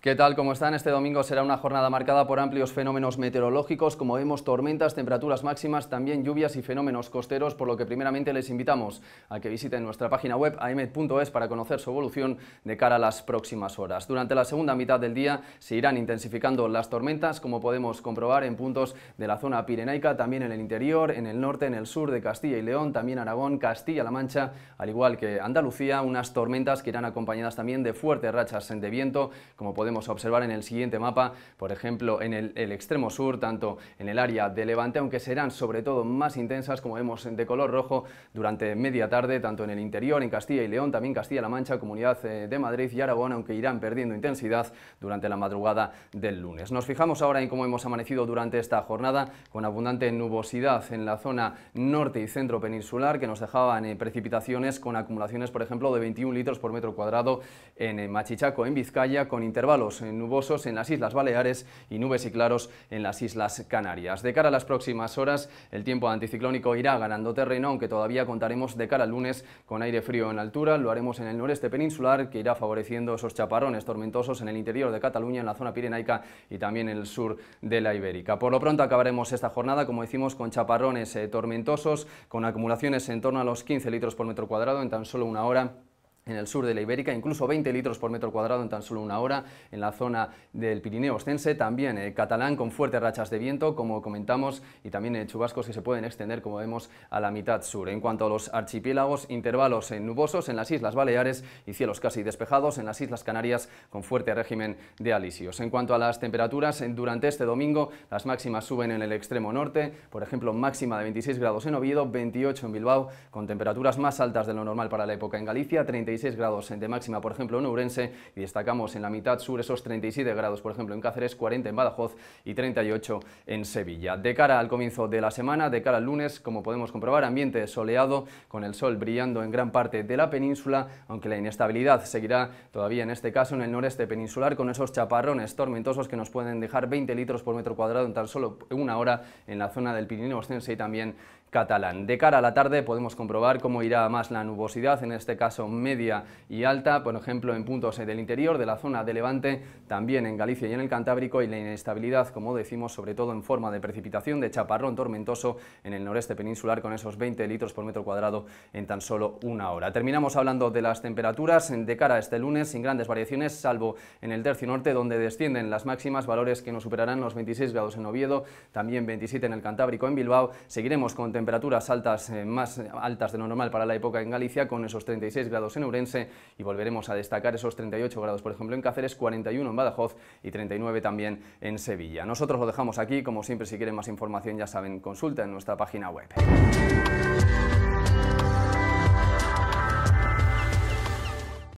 ¿Qué tal? ¿Cómo están? Este domingo será una jornada marcada por amplios fenómenos meteorológicos, como vemos, tormentas, temperaturas máximas, también lluvias y fenómenos costeros, por lo que primeramente les invitamos a que visiten nuestra página web aemet.es para conocer su evolución de cara a las próximas horas. Durante la segunda mitad del día se irán intensificando las tormentas, como podemos comprobar en puntos de la zona pirenaica, también en el interior, en el norte, en el sur de Castilla y León, también Aragón, Castilla-La Mancha, al igual que Andalucía, unas tormentas que irán acompañadas también de fuertes rachas de viento, como podemos podemos observar en el siguiente mapa, por ejemplo en el, extremo sur, tanto en el área de Levante, aunque serán sobre todo más intensas, como vemos de color rojo, durante media tarde, tanto en el interior, en Castilla y León, también Castilla-La Mancha, Comunidad eh, de Madrid y Aragón, aunque irán perdiendo intensidad durante la madrugada del lunes. Nos fijamos ahora en cómo hemos amanecido durante esta jornada, con abundante nubosidad en la zona norte y centro peninsular, que nos dejaban eh, precipitaciones con acumulaciones, por ejemplo, de 21 litros por metro cuadrado en eh, Machichaco, en Vizcaya, con intervalos eh, nubosos en las Islas Baleares y nubes y claros en las Islas Canarias. De cara a las próximas horas, el tiempo anticiclónico irá ganando terreno, aunque todavía contaremos de cara al lunes con aire frío en altura. Lo haremos en el noreste peninsular, que irá favoreciendo esos chaparrones tormentosos en el interior de Cataluña, en la zona pirenaica y también en el sur de la Ibérica. Por lo pronto acabaremos esta jornada, como decimos, con chaparrones eh, tormentosos, con acumulaciones en torno a los 15 litros por metro cuadrado en tan solo una hora en el sur de la Ibérica, incluso 20 litros por metro cuadrado en tan solo una hora en la zona del Pirineo ostense, también eh, catalán con fuertes rachas de viento, como comentamos, y también en eh, chubascos que se pueden extender, como vemos, a la mitad sur. En cuanto a los archipiélagos, intervalos en eh, nubosos en las Islas Baleares y cielos casi despejados en las Islas Canarias con fuerte régimen de alisios. En cuanto a las temperaturas, durante este domingo las máximas suben en el extremo norte, por ejemplo, máxima de 26 grados en Oviedo, 28 en Bilbao, con temperaturas más altas de lo normal para la época en Galicia, 36 36 grados de máxima, por ejemplo, en Ourense, y destacamos en la mitad sur esos 37 grados, por ejemplo, en Cáceres, 40 en Badajoz y 38 en Sevilla. De cara al comienzo de la semana, de cara al lunes, como podemos comprobar, ambiente soleado, con el sol brillando en gran parte de la península, aunque la inestabilidad seguirá todavía en este caso en el noreste peninsular, con esos chaparrones tormentosos que nos pueden dejar 20 litros por metro cuadrado en tan solo una hora en la zona del Pirineo Ostense y también catalán. De cara a la tarde podemos comprobar cómo irá más la nubosidad, en este caso media y alta, por ejemplo en puntos del interior de la zona de Levante, también en Galicia y en el Cantábrico, y la inestabilidad, como decimos, sobre todo en forma de precipitación de chaparrón tormentoso en el noreste peninsular con esos 20 litros por metro cuadrado en tan solo una hora. Terminamos hablando de las temperaturas de cara a este lunes sin grandes variaciones, salvo en el tercio norte donde descienden las máximas valores que no superarán los 26 grados en Oviedo, también 27 en el Cantábrico en Bilbao. Seguiremos con temperaturas altas, eh, más altas de lo normal para la época en Galicia, con esos 36 grados en Ourense y volveremos a destacar esos 38 grados, por ejemplo, en Cáceres, 41 en Badajoz y 39 también en Sevilla. Nosotros lo dejamos aquí, como siempre, si quieren más información ya saben, consulta en nuestra página web.